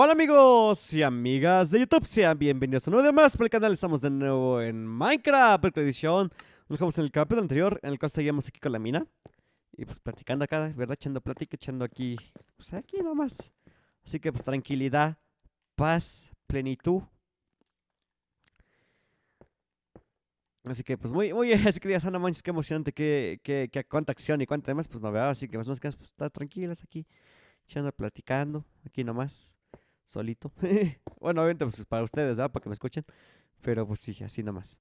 Hola amigos y amigas de YouTube, sean bienvenidos a un nuevo más por el canal, estamos de nuevo en Minecraft, pero edición, nos dejamos en el capítulo anterior, en el cual seguíamos aquí con la mina, y pues platicando acá, ¿verdad? Echando plática, echando aquí, pues aquí nomás, así que pues tranquilidad, paz, plenitud. Así que pues muy, muy, así que digas, no manches, qué emocionante, qué, qué, cuánta acción y cuánta demás, pues no veo, así que más o menos pues, tranquilas aquí, echando, platicando, aquí nomás solito. bueno, obviamente pues, para ustedes, ¿verdad? Para que me escuchen. Pero pues sí, así nomás.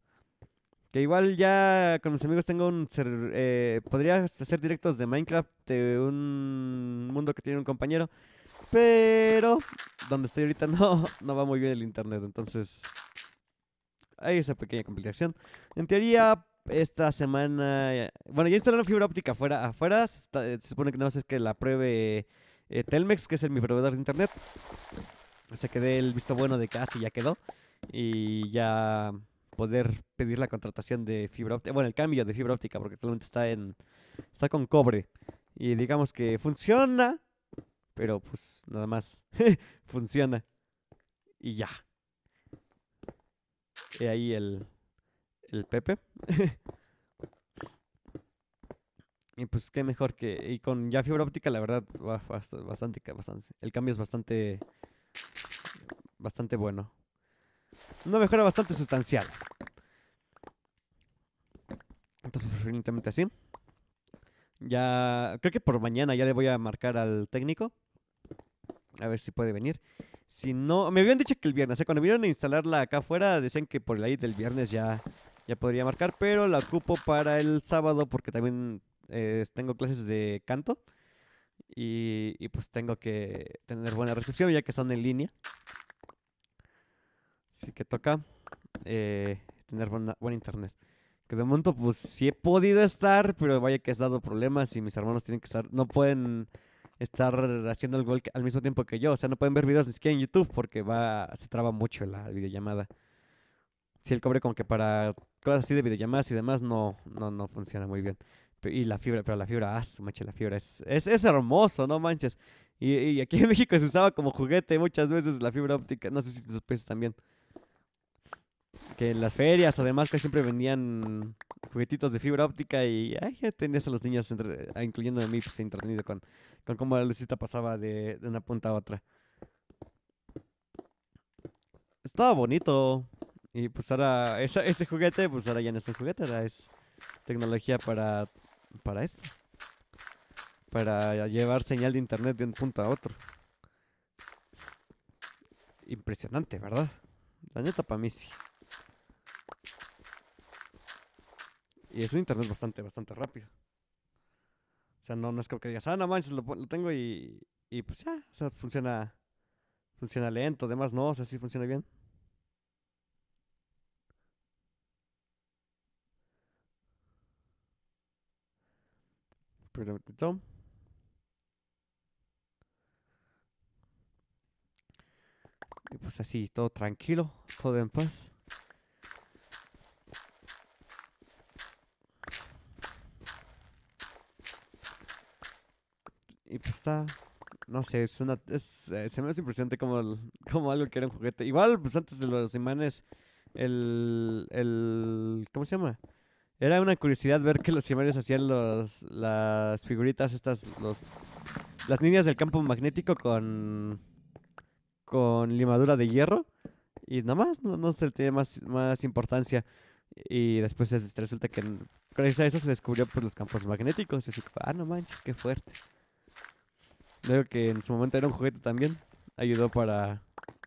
Que igual ya con mis amigos tengo un... Ser, eh, podría hacer directos de Minecraft de un mundo que tiene un compañero. Pero donde estoy ahorita no, no va muy bien el internet. Entonces hay esa pequeña complicación. En teoría, esta semana... Bueno, ya instalaron fibra óptica afuera. afuera se eh, supone que no es que la pruebe eh, Telmex, que es el, mi proveedor de internet. O sea, que dé el visto bueno de casi ya quedó. Y ya poder pedir la contratación de fibra óptica. Bueno, el cambio de fibra óptica, porque actualmente está en. está con cobre. Y digamos que funciona. Pero pues nada más. funciona. Y ya. Y ahí el. el Pepe. Y pues qué mejor que. Y con ya fibra óptica, la verdad, bastante, bastante. El cambio es bastante bastante bueno. Una mejora bastante sustancial. Entonces, definitivamente así. Ya, creo que por mañana ya le voy a marcar al técnico. A ver si puede venir. Si no, me habían dicho que el viernes, ¿eh? cuando vinieron a instalarla acá afuera, decían que por ahí del viernes ya, ya podría marcar, pero la ocupo para el sábado porque también eh, tengo clases de canto. Y, pues tengo que tener buena recepción ya que son en línea. Así que toca eh, tener buena, buen internet. Que de momento, pues sí he podido estar, pero vaya que has dado problemas y mis hermanos tienen que estar. No pueden estar haciendo el gol al mismo tiempo que yo. O sea, no pueden ver videos ni siquiera en YouTube porque va, se traba mucho la videollamada. Si el cobre, como que para cosas así de videollamadas y demás, no, no funciona muy bien. Y la fibra, pero la fibra, ah, manche la fibra es, es, hermoso, no manches. Y, aquí en México se usaba como juguete muchas veces la fibra óptica, no sé si te sus también. Que en las ferias, además, que siempre vendían juguetitos de fibra óptica y ay, ya tenías a los niños, entre, ah, incluyendo a mí, pues entretenido con, con cómo la lucita pasaba de, una punta a otra. Estaba bonito. Y pues ahora, ese juguete, pues ahora ya no es un juguete, ahora es tecnología para para esto. Para llevar señal de internet de un punto a otro. Impresionante, ¿verdad? La para mí sí. Y es un internet bastante, bastante rápido. O sea, no, es como que digas, ah, no manches, lo, tengo y, y pues ya, funciona, funciona lento, además no, o sea, sí funciona bien. Y pues así, todo tranquilo, todo en paz. Y pues está, no sé, es una, es, eh, se me hace impresionante como, como algo que era un juguete. Igual, pues antes de los imanes, el, el, ¿cómo se llama? Era una curiosidad ver que los cimarios hacían los, las figuritas estas, los, las niñas del campo magnético con, con limadura de hierro. Y nada más, no, no se tiene más, más importancia. Y después resulta que gracias a eso se descubrió pues, los campos magnéticos. Y así, ah, no manches, qué fuerte. Creo que en su momento era un juguete también. Ayudó para,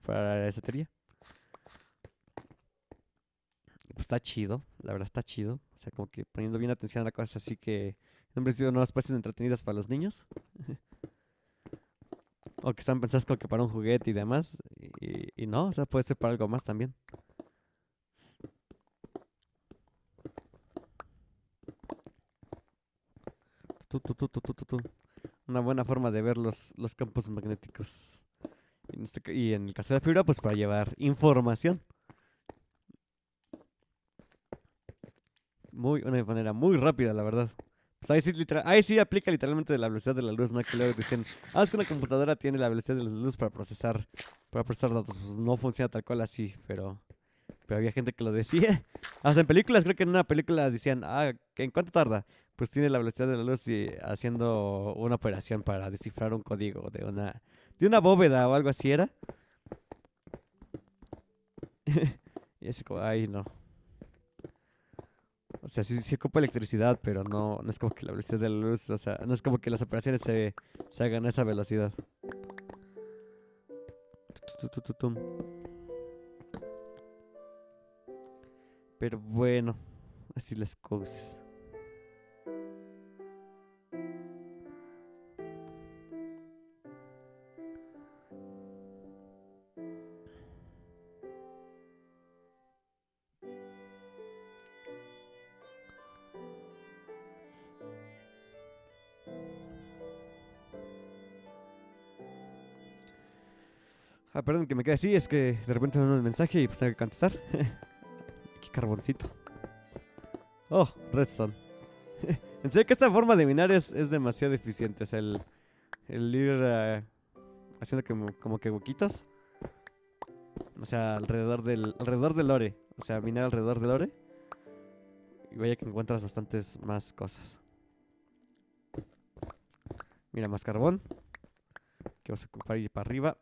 para esa teoría. está chido, la verdad está chido. O sea, como que poniendo bien atención a la cosa, así que en principio no las parecen entretenidas para los niños. o que están pensadas como que para un juguete y demás. Y, no, o sea, puede ser para algo más también. Una buena forma de ver los, campos magnéticos. Y en, este y en el caso de la fibra, pues para llevar información. muy, una manera muy rápida, la verdad. Pues, ahí sí, literal, ahí sí aplica literalmente la velocidad de la luz, ¿no? Que luego dicen, ah, es que una computadora tiene la velocidad de la luz para procesar, para procesar datos. Pues no funciona tal cual así, pero, pero había gente que lo decía. Hasta en películas, creo que en una película decían, ah, ¿en cuánto tarda? Pues tiene la velocidad de la luz y haciendo una operación para descifrar un código de una, de una bóveda o algo así era. y así como, ay, no, o sea, sí, se ocupa electricidad, pero no, es como que la velocidad de la luz, o sea, no es como que las operaciones se, se hagan a esa velocidad. Pero bueno, así las cosas. Ah, perdón, que me quede así, es que de repente me el mensaje y pues tengo que contestar. Qué carboncito. Oh, redstone. en serio que esta forma de minar es, demasiado eficiente. Es el, el ir eh, haciendo como, como que huequitos. O sea, alrededor del, alrededor del ore. O sea, minar alrededor del ore. Y vaya que encuentras bastantes más cosas. Mira, más carbón. Que vamos a ocupar ir para arriba.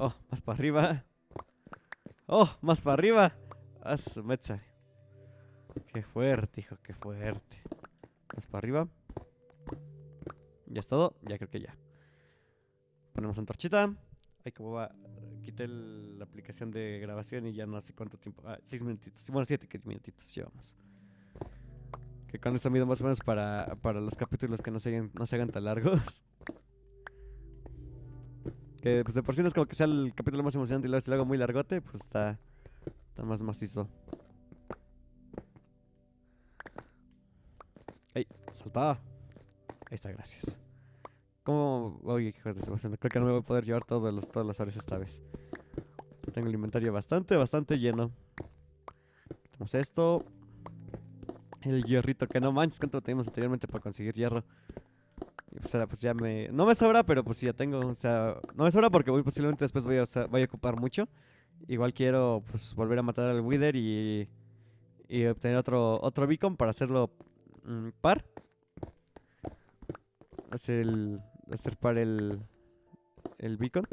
Oh, más para arriba. Oh, más para arriba. Haz meta. Qué fuerte, hijo, qué fuerte. Más para arriba. Ya está todo. Ya creo que ya. Ponemos antorchita. Ay, como va. Quité la aplicación de grabación y ya no sé cuánto tiempo. Ah, seis minutitos. Bueno, siete minutitos llevamos. Que con eso mido más o menos para, los capítulos que no se, no se hagan tan largos pues de por sí es como que sea el capítulo más emocionante y luego si lo hago muy largote, pues está, más macizo. ¡Ey! ¡Saltaba! Ahí está, gracias. ¿Cómo? Oye, qué de creo que no me voy a poder llevar todos los, todas horas esta vez. Tengo el inventario bastante, bastante lleno. Tenemos esto. El hierrito, que no manches, cuánto teníamos anteriormente para conseguir hierro o sea, pues ya me... No me sobra, pero pues ya tengo, o sea, no me sobra porque muy posiblemente después voy a, a ocupar mucho. Igual quiero, pues, volver a matar al Wither y, y obtener otro, otro beacon para hacerlo mm, par. Hacer el... Hacer par el... El beacon.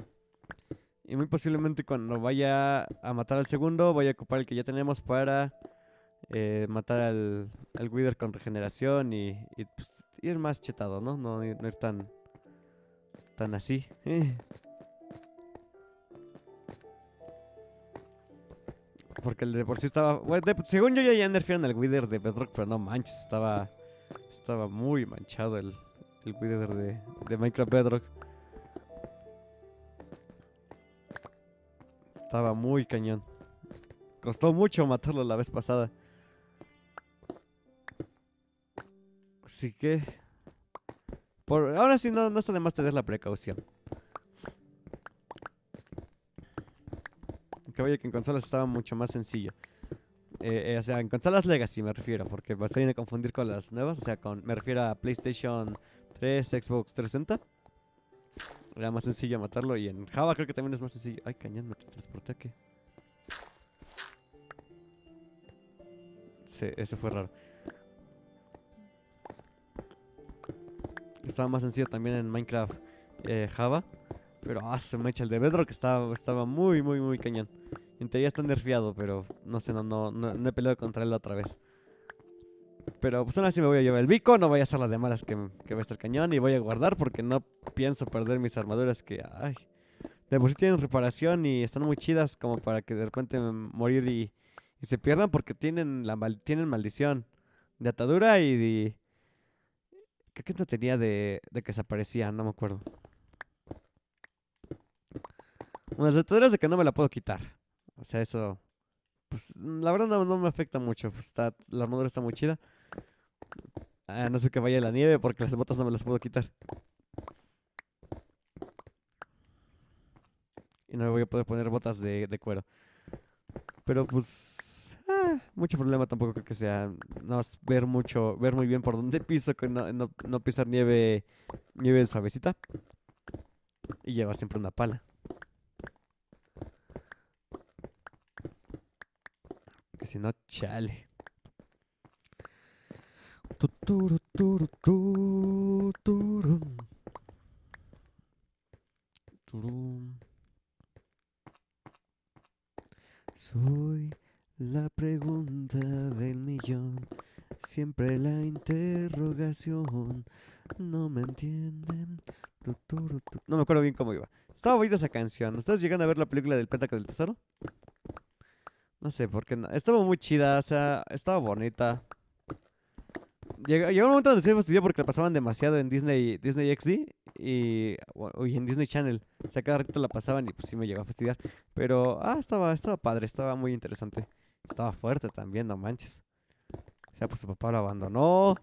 Y muy posiblemente cuando vaya a matar al segundo, voy a ocupar el que ya tenemos para eh, matar al, al Wither con regeneración y, y pues, ir más chetado, ¿no? No, no ir tan, tan así. Porque el de por sí estaba... según yo ya en el Wither de Bedrock, pero no manches, estaba... Estaba muy manchado el, el Wither de, de Minecraft Bedrock. Estaba muy cañón. Costó mucho matarlo la vez pasada. Así que... Por, ahora sí, no, no está de más tener la precaución. Que vaya que en consolas estaba mucho más sencillo. Eh, eh, o sea, en consolas Legacy me refiero, porque a pues, ir a confundir con las nuevas. O sea, con, me refiero a PlayStation 3, Xbox 360. Era más sencillo matarlo y en Java creo que también es más sencillo. Ay, cañón, me transporté aquí. Sí, eso fue raro. estaba más sencillo también en Minecraft eh, Java. Pero ah, se me echa el de Bedrock, estaba, estaba muy, muy, muy cañón. En teoría está nerfeado, pero no sé, no, no, no, he peleado contra él otra vez. Pero pues ahora sí me voy a llevar el bico, no voy a hacer las de malas que, que va a estar cañón y voy a guardar porque no pienso perder mis armaduras que, ay, de por sí tienen reparación y están muy chidas como para que de repente morir y, y se pierdan porque tienen, la tienen maldición de atadura y de, ¿Qué que tenía de, que desaparecía? no me acuerdo. Bueno, el es de que no me la puedo quitar. O sea, eso. Pues la verdad no, me afecta mucho. Pues, está, la armadura está muy chida. A no sé que vaya la nieve, porque las botas no me las puedo quitar. Y no me voy a poder poner botas de cuero. Pero pues ah, mucho problema tampoco que sea. No ver mucho, ver muy bien por dónde piso, no, no, pisar nieve, nieve suavecita. Y llevar siempre una pala. Que si no, chale. Tuturu, Turum. Soy la pregunta del millón, siempre la interrogación. No me entienden. No me acuerdo bien cómo iba. Estaba bonita esa canción. ¿Ustedes llegan a ver la película del Pétaco del Tesoro? No sé por qué no. Estaba muy chida, o sea, estaba bonita llegó, llegó un momento donde se me fastidió porque la pasaban demasiado en Disney, Disney XD y, en Disney Channel. O sea, cada ratito la pasaban y pues sí me llegó a fastidiar. Pero, ah, estaba, estaba padre, estaba muy interesante. Estaba fuerte también, no manches. O sea, pues su papá lo abandonó.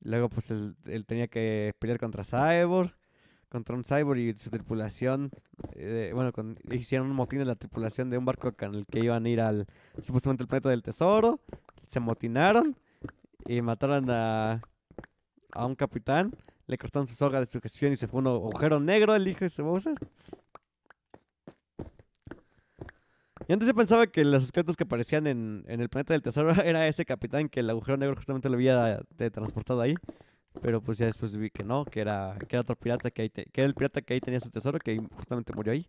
Luego, pues él, tenía que pelear contra Cyborg contra un cyborg y su tripulación, eh, bueno, hicieron un motín de la tripulación de un barco con el que iban a ir al supuestamente el planeta del tesoro, se motinaron y mataron a, a un capitán, le cortaron su soga de sujeción y se fue un agujero negro el hijo de ese Bowser. Y antes yo pensaba que los esqueletos que aparecían en, el planeta del tesoro era ese capitán que el agujero negro justamente lo había transportado ahí. Pero pues ya después vi que no, que era, que otro pirata que ahí que era el pirata que ahí tenía ese tesoro que justamente murió ahí.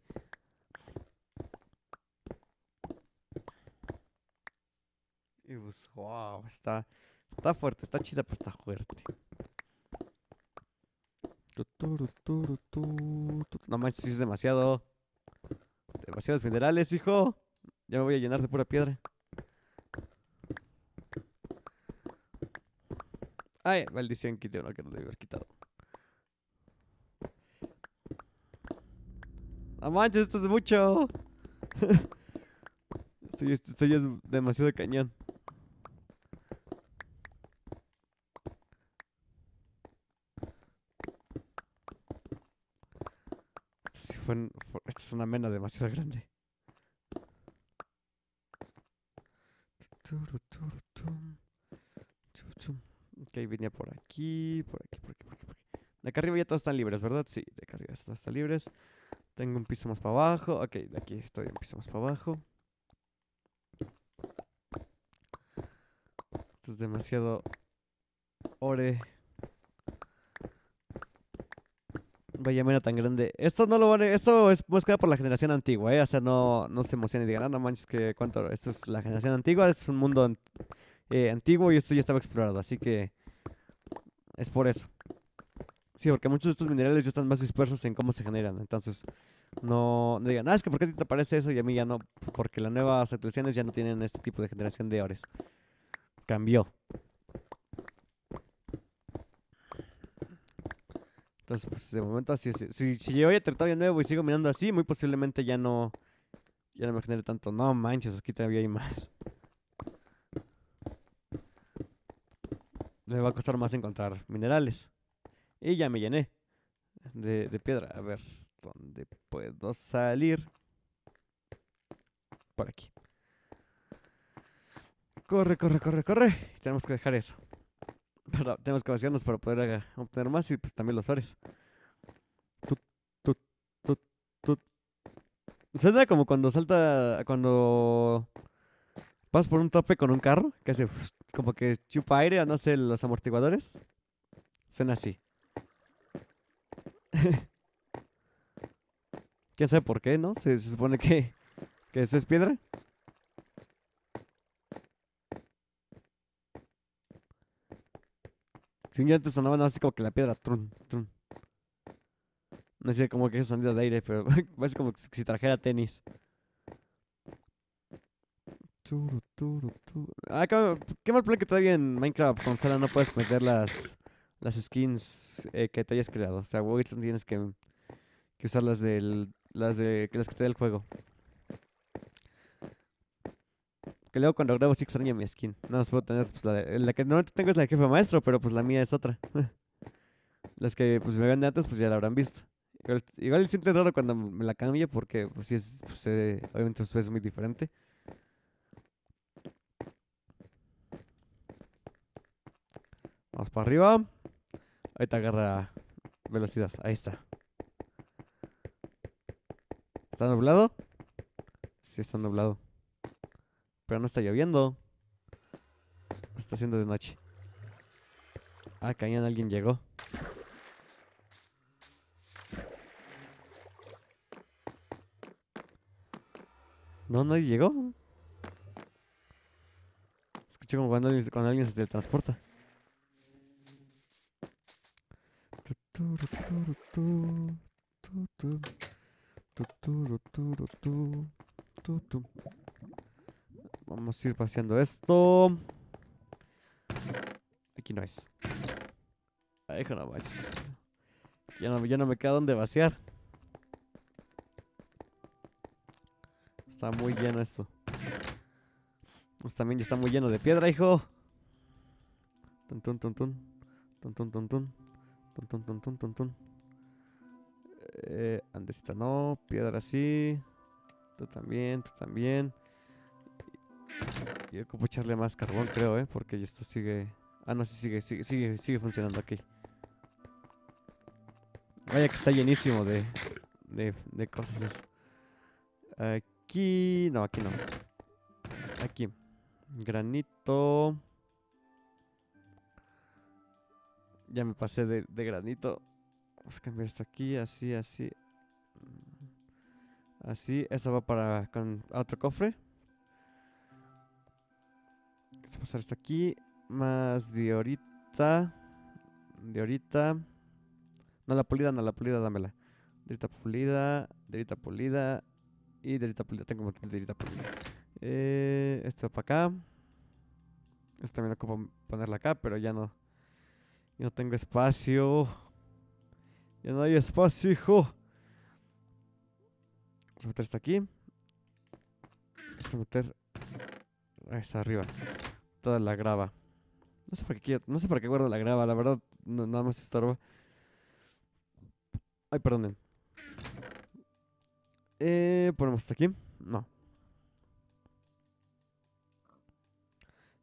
Y pues, wow, está. Está fuerte, está chida, pero está fuerte. No manches, es demasiado. Demasiados minerales, hijo. Ya me voy a llenar de pura piedra. Ay, maldición, quité uno que no lo haber quitado. No manches, esto es mucho. esto, ya es demasiado cañón. esta es una mena demasiado grande. Ok, venía por aquí, por aquí, por aquí, por aquí, De acá arriba ya todos están libres, ¿verdad? Sí, de acá arriba ya todos están libres. Tengo un piso más para abajo. Ok, de aquí estoy un piso más para abajo. Esto es demasiado ore. Vaya, mera tan grande. Esto no lo van esto es que por la generación antigua, ¿eh? O sea, no, no se emocionen y digan, ah, no manches, que cuánto, esto es la generación antigua, es un mundo eh, antiguo y esto ya estaba explorado, así que es por eso. Sí, porque muchos de estos minerales ya están más dispersos en cómo se generan, entonces no, no digan, ah, es que ¿por qué te parece eso y a mí ya no? Porque las nuevas actuaciones ya no tienen este tipo de generación de ores. Cambió. Entonces, pues de momento así Si, si yo voy a tratar de nuevo y sigo mirando así, muy posiblemente ya no. Ya no me genere tanto. No manches, aquí todavía hay más. Me va a costar más encontrar minerales. Y ya me llené de, de piedra. A ver, ¿dónde puedo salir? Por aquí. Corre, corre, corre, corre. Tenemos que dejar eso. Pero tenemos que vaciarnos para poder eh, obtener más y pues también los ores. Tu Suena como cuando salta, cuando vas por un tope con un carro, que hace pues, como que chupa aire o no sé, los amortiguadores. Suena así. ¿Quién sabe por qué, no? Se, supone que eso es piedra. Si yo antes sonaba nada así como que la piedra, trun, trun. No sé como que es sonido de aire, pero parece como que si trajera tenis. Ah, qué mal plan que todavía en Minecraft consola no puedes meter las, las skins eh, que te hayas creado. O sea, wilson tienes que, que usar las, del, las, de, las que te da el juego. Que luego cuando grabo sí extraño mi skin. No más puedo tener, pues, la, que normalmente tengo es la de jefe maestro, pero pues la mía es otra. Las que pues, me vean de antes, pues ya la habrán visto. Igual, siento raro cuando me la cambie porque pues sí es, pues, obviamente es muy diferente. Vamos para arriba. Ahí te agarra velocidad. Ahí está. ¿Está nublado? Sí, está nublado. Pero no está lloviendo. Está haciendo de noche. Ah, cañón, alguien llegó. No, nadie llegó. Escuché como cuando alguien, cuando alguien se teletransporta. Vamos a ir vaciando esto. Aquí no es. hijo no más Ya no, ya no me queda donde vaciar. Está muy lleno esto. Pues también ya está muy lleno de piedra, hijo. Tun tun andesita no, piedra sí. Tú también, tú también. Yo ocupo echarle más carbón, creo, ¿eh? Porque esto sigue... Ah, no, sí sigue, sigue, sigue, funcionando aquí. Vaya que está llenísimo de, de, cosas. Aquí... No, aquí no. Aquí. Granito. Ya me pasé de, granito. Vamos a cambiar esto aquí, así, así. Así, ¿Eso va para con otro cofre. Vamos a pasar hasta aquí. Más de ahorita. De ahorita. No la pulida, no la pulida, dámela. Derita pulida, derita pulida. Y derita pulida. Tengo un montón de dirita pulida. Eh, esto va para acá. Esto también ocupo ponerla acá, pero ya no. no tengo espacio. Ya no hay espacio, hijo. Vamos a meter esta aquí. Vamos a meter. Ahí está arriba toda la grava. No sé para qué quiero, no sé para qué guardo la grava, la verdad, nada más estorba. Ay, perdonen. Eh, ponemos hasta aquí. No.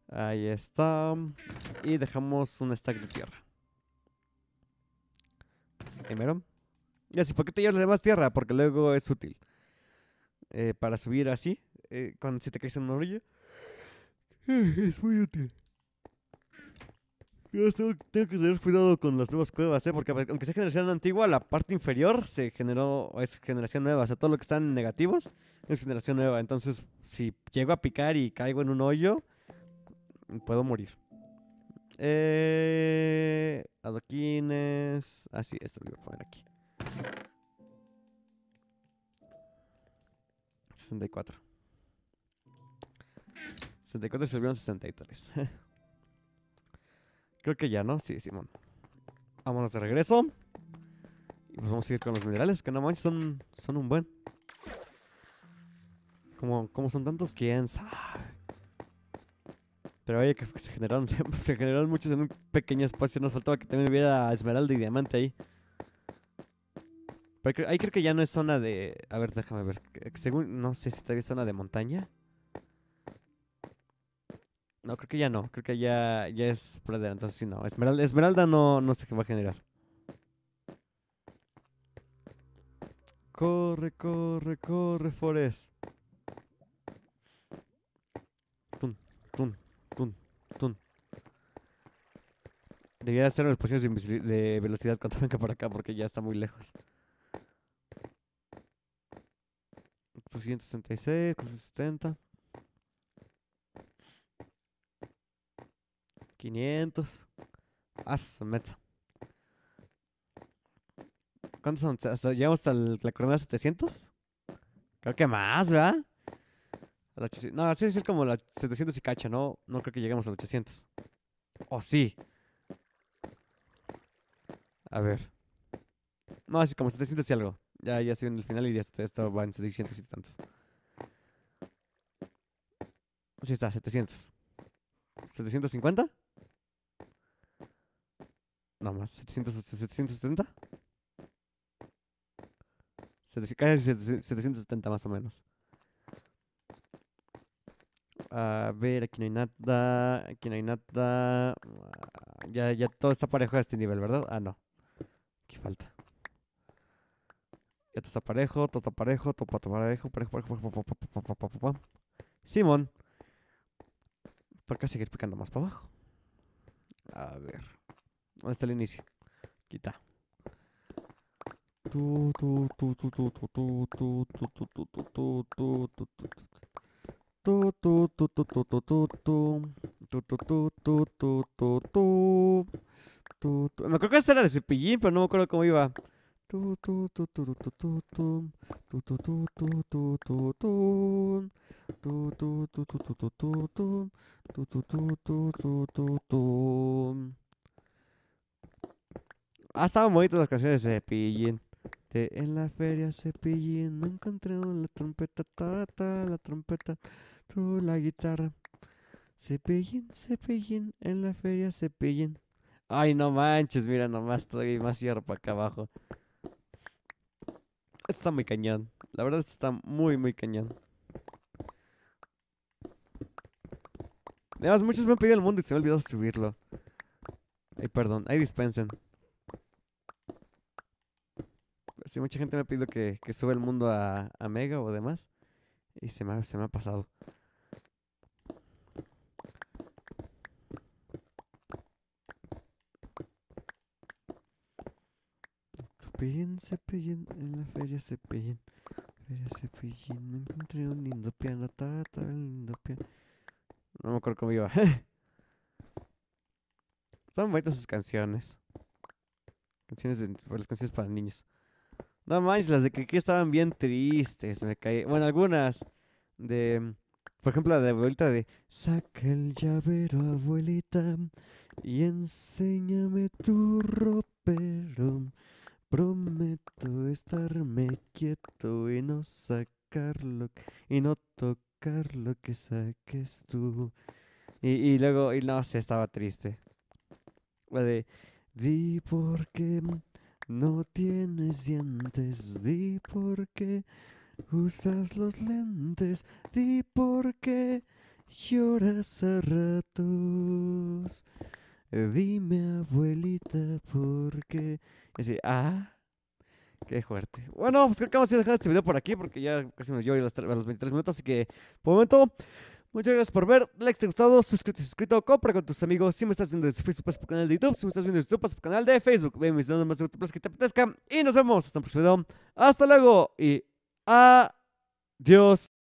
Ahí está. Y dejamos un stack de tierra. Primero. Y así, ¿por qué te llevas más tierra? Porque luego es útil. Eh, para subir así, eh, cuando si te caes en un orillo. Es muy útil. tengo, que tener cuidado con las nuevas cuevas, ¿eh? Porque aunque sea generación antigua, la parte inferior se generó, es generación nueva. O sea, todo lo que están negativos es generación nueva. Entonces, si llego a picar y caigo en un hoyo, puedo morir. Eh, adoquines. Ah sí, esto lo voy a poner aquí. 64. 64 se volvieron 63. Creo que ya, ¿no? Sí, Simón. Vámonos de regreso. Y pues vamos a seguir con los minerales, que no manches, son, son un buen. Como, como son tantos, quién sabe. Pero oye, que se generaron, se generaron muchos en un pequeño espacio. Nos faltaba que también hubiera esmeralda y diamante ahí. Pero ahí creo que ya no es zona de... A ver, déjame ver. Según, no sé si todavía es zona de montaña. No, creo que ya no. Creo que ya, ya es por entonces sí, no. Esmeralda, no, no sé qué va a generar. Corre, corre, corre, Forest. Tun, tun, tun, tun. Debería hacer las posiciones de, velocidad cuando venga para acá porque ya está muy lejos. 266, 270 500. Ah, se meta. ¿Cuántos son? ¿Hasta, ¿Llegamos hasta la corona de 700? Creo que más, ¿verdad? No, así es como la 700 y cacha, ¿no? No creo que lleguemos a los 800. ¿O sí? A ver. No, así como 700 y algo. Ya, ya estoy en el final y ya esto va en 600 y tantos. Así está, 700. ¿750? No más, 700, 770. Casi 770 más o menos. A ver, aquí no hay nada. Aquí no hay nada. Ya, ya todo está parejo a este nivel, ¿verdad? Ah, no. Aquí falta. Ya todo está parejo, todo está parejo, todo está parejo, parejo, parejo, parejo, parejo, parejo, Simón. seguir picando más para abajo. A ver hasta el inicio. Quita. Me acuerdo que esta era de cepillín, pero no me acuerdo cómo iba. Ah, estaban bonitas las canciones de Cepillín. en la feria Cepillín me encontré la trompeta, tarata, la trompeta, tú la guitarra. Cepillín, Cepillín, en la feria Cepillín. Ay, no manches, mira nomás, todavía más hierro para acá abajo. Esto está muy cañón. La verdad este está muy, muy cañón. Además, muchos me han pedido el mundo y se me ha olvidado subirlo. Ay, perdón, ahí dispensen sí, mucha gente me ha pedido que, que suba el mundo a, a, Mega o demás. Y se me, ha, se me ha pasado. se cepillín, en la feria se Feria cepillín, me encontré un lindo piano, lindo piano. No me acuerdo cómo iba. Son bonitas sus canciones. Canciones de, pues, las canciones para niños. No manches, las de que estaban bien tristes, me caí. Bueno, algunas de... Por ejemplo, la de abuelita de Saca el llavero, abuelita, y enséñame tu ropero. Prometo estarme quieto y no sacarlo, y no tocar lo que saques tú. Y, luego, y no, se estaba triste. La de Di porque no tienes dientes, di por qué. Usas los lentes, di por qué. Lloras a ratos. Eh, dime, abuelita, por qué. Y ah. Qué fuerte. Bueno, pues creo que vamos a dejar este video por aquí porque ya casi nos llevo a los, 23 minutos. Así que, por el momento, Muchas gracias por ver, like si te ha gustado, suscríbete, suscrito, compra con tus amigos. Si me estás viendo desde Facebook, pasa por canal de YouTube. Si me estás viendo desde YouTube, pasa por canal de Facebook. Ve mis videos más de YouTube que te apetezca. Y nos vemos hasta un próximo video. Hasta luego y adiós.